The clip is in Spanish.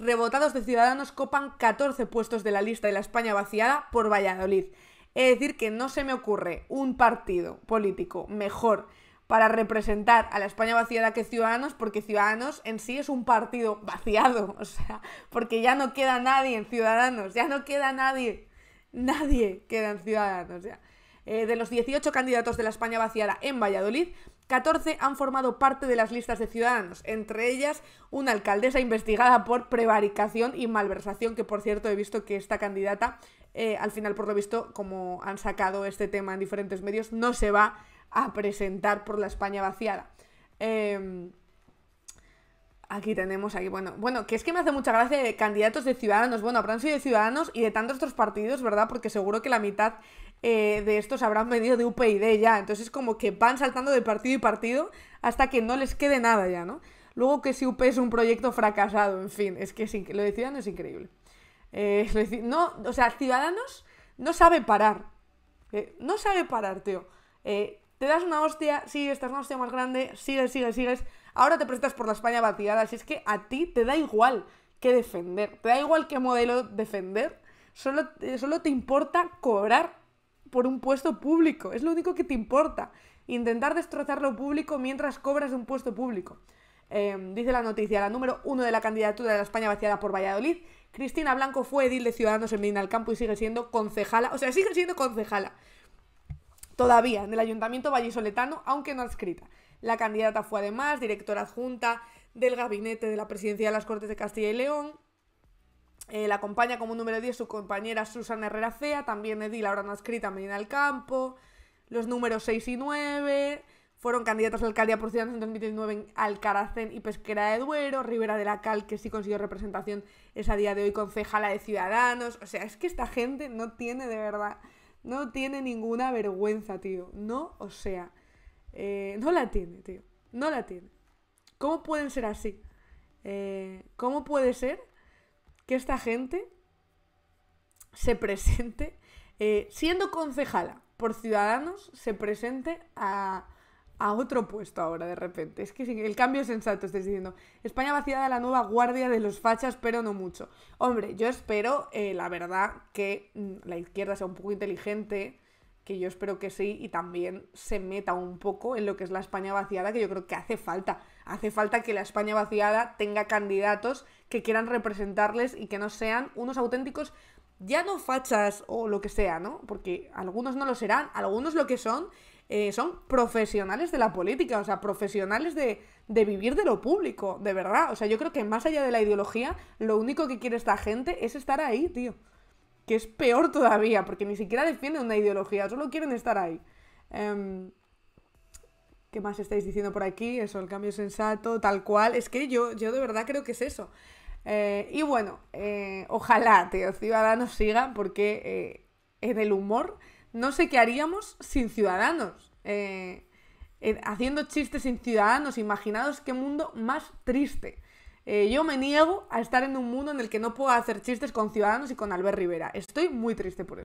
rebotados de Ciudadanos copan 14 puestos de la lista de la España vaciada por Valladolid. Es decir, que no se me ocurre un partido político mejor para representar a la España vaciada que Ciudadanos, porque Ciudadanos en sí es un partido vaciado, o sea, porque ya no queda nadie en Ciudadanos, ya no queda nadie, nadie queda en Ciudadanos, ya. Eh, de los 18 candidatos de la España vaciada en Valladolid, 14 han formado parte de las listas de ciudadanos, entre ellas una alcaldesa investigada por prevaricación y malversación, que por cierto he visto que esta candidata, eh, al final por lo visto, como han sacado este tema en diferentes medios, no se va a presentar por la España vaciada. Em, Aquí tenemos, aquí, bueno, bueno, que es que me hace mucha gracia candidatos de ciudadanos, bueno, habrán sido de ciudadanos y de tantos otros partidos, ¿verdad? Porque seguro que la mitad eh, de estos habrán venido de y UPyD ya, entonces como que van saltando de partido y partido hasta que no les quede nada ya, ¿no? Luego que si UP es un proyecto fracasado, en fin, es que lo de Ciudadanos es increíble. Eh, no, o sea, Ciudadanos no sabe parar, eh, no sabe parar, tío. te das una hostia, sí, estás una hostia más grande, sigues, sigues, sigues Ahora te prestas por la España vaciada, si es que a ti te da igual qué defender, te da igual qué modelo defender, solo, eh, solo te importa cobrar por un puesto público, es lo único que te importa, intentar destrozar lo público mientras cobras un puesto público. Em, dice la noticia, la número uno de la candidatura de la España vaciada por Valladolid, Cristina Blanco fue edil de Ciudadanos en Medina del Campo y sigue siendo concejala, o sea, sigue siendo concejala todavía en el Ayuntamiento Vallisoletano, aunque no adscrita. La candidata fue además directora adjunta del gabinete de la presidencia de las Cortes de Castilla y León. Eh, la acompaña como número 10 su compañera Susana Herrera Fea, también Edil ahora escrita Medina del Campo. Los números 6 y 9 fueron candidatas a la alcaldía por Ciudadanos en 2019 en Alcaracén y Pesquera de Duero, Rivera de la Cal, que sí consiguió representación es día de hoy concejala de Ciudadanos. O sea, es que esta gente no tiene de verdad, no tiene ninguna vergüenza, tío. No, o sea. Eh, no la tiene, tío. No la tiene. ¿Cómo pueden ser así? Eh, ¿Cómo puede ser que esta gente se presente, eh, siendo concejala por Ciudadanos, se presente a, otro puesto ahora de repente? Es que el cambio es sensato, estoy diciendo. España vaciada la nueva guardia de los fachas, pero no mucho. Hombre, yo espero, la verdad, que mm, la izquierda sea un poco inteligente que yo espero que sí, y también se meta un poco en lo que es la España vaciada, que yo creo que hace falta. Hace falta que la España vaciada tenga candidatos que quieran representarles y que no sean unos auténticos, ya no fachas o lo que sea, ¿no? Porque algunos no lo serán, algunos lo que son eh, son profesionales de la política, o sea, profesionales de, de vivir de lo público, de verdad. O sea, yo creo que más allá de la ideología, lo único que quiere esta gente es estar ahí, tío que es peor todavía, porque ni siquiera defienden una ideología, solo quieren estar ahí. Em, ¿Qué más estáis diciendo por aquí? Eso, el cambio sensato, tal cual. Es que yo, yo de verdad creo que es eso. Eh, y bueno, eh, ojalá, tío, Ciudadanos sigan, porque eh, en el humor no sé qué haríamos sin Ciudadanos. haciendo chistes sin Ciudadanos, imaginaos qué mundo más triste. Eh, yo me niego a estar en un mundo en el que no puedo hacer chistes con Ciudadanos y con Albert Rivera. Estoy muy triste por eso.